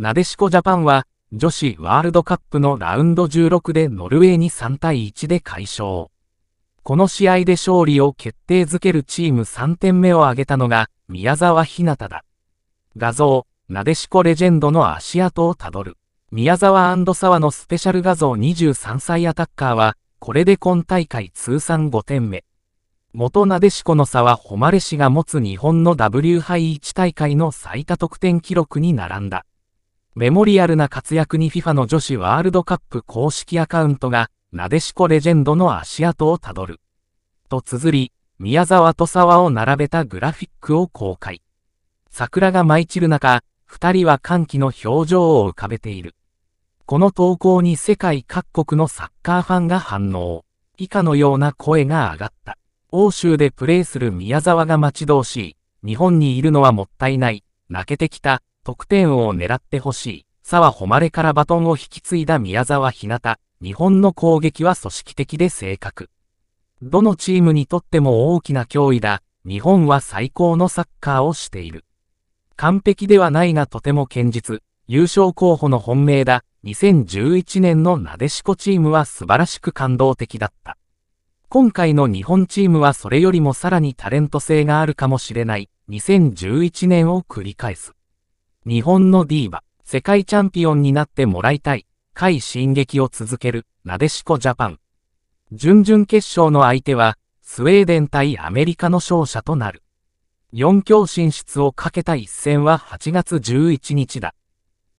なでしこジャパンは、女子ワールドカップのラウンド16でノルウェーに3対1で快勝。この試合で勝利を決定づけるチーム3点目を挙げたのが、宮沢ひなただ。画像、なでしこレジェンドの足跡をたどる。宮沢沢のスペシャル画像23歳アタッカーは、これで今大会通算5点目。元なでしこの差は誉れ氏が持つ日本の W 杯1大会の最多得点記録に並んだ。メモリアルな活躍に FIFA の女子ワールドカップ公式アカウントが、なでしこレジェンドの足跡をたどる。と綴り、宮沢と沢を並べたグラフィックを公開。桜が舞い散る中、二人は歓喜の表情を浮かべている。この投稿に世界各国のサッカーファンが反応。以下のような声が上がった。欧州でプレーする宮沢が待ち遠しい。日本にいるのはもったいない。泣けてきた。得点王を狙ってほしい。澤誉れからバトンを引き継いだ宮沢ひなた。日本の攻撃は組織的で正確。どのチームにとっても大きな脅威だ。日本は最高のサッカーをしている。完璧ではないがとても堅実。優勝候補の本命だ。2011年のなでしこチームは素晴らしく感動的だった。今回の日本チームはそれよりもさらにタレント性があるかもしれない。2011年を繰り返す。日本のディーバ、世界チャンピオンになってもらいたい、回進撃を続ける、なでしこジャパン。準々決勝の相手は、スウェーデン対アメリカの勝者となる。4強進出をかけた一戦は8月11日だ。